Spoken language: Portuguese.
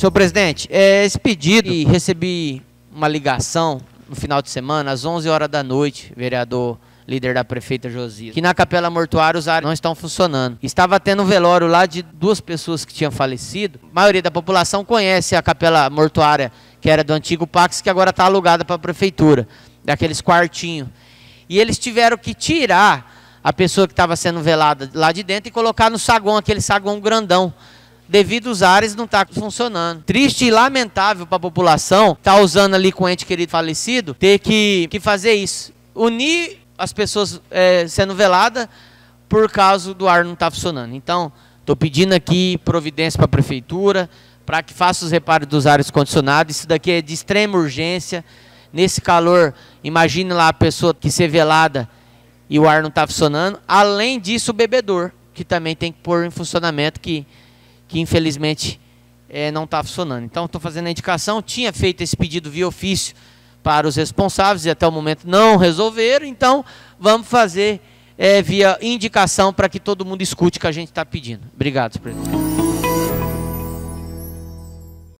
Senhor presidente, é esse pedido, e recebi uma ligação no final de semana, às 11 horas da noite, vereador líder da prefeita Josias, que na capela mortuária os ares não estão funcionando. Estava tendo um velório lá de duas pessoas que tinham falecido. A maioria da população conhece a capela mortuária, que era do antigo Pax, que agora está alugada para a prefeitura, daqueles quartinhos. E eles tiveram que tirar a pessoa que estava sendo velada lá de dentro e colocar no saguão, aquele saguão grandão, devido aos ares não tá funcionando. Triste e lamentável para a população tá usando ali com ente querido falecido ter que, que fazer isso. Unir as pessoas é, sendo velada por causa do ar não estar tá funcionando. Então, estou pedindo aqui providência para a prefeitura para que faça os reparos dos ares condicionados. Isso daqui é de extrema urgência. Nesse calor, imagine lá a pessoa que ser velada e o ar não está funcionando. Além disso, o bebedor, que também tem que pôr em funcionamento que que infelizmente é, não está funcionando. Então, estou fazendo a indicação, tinha feito esse pedido via ofício para os responsáveis e até o momento não resolveram, então vamos fazer é, via indicação para que todo mundo escute o que a gente está pedindo. Obrigado, presidente.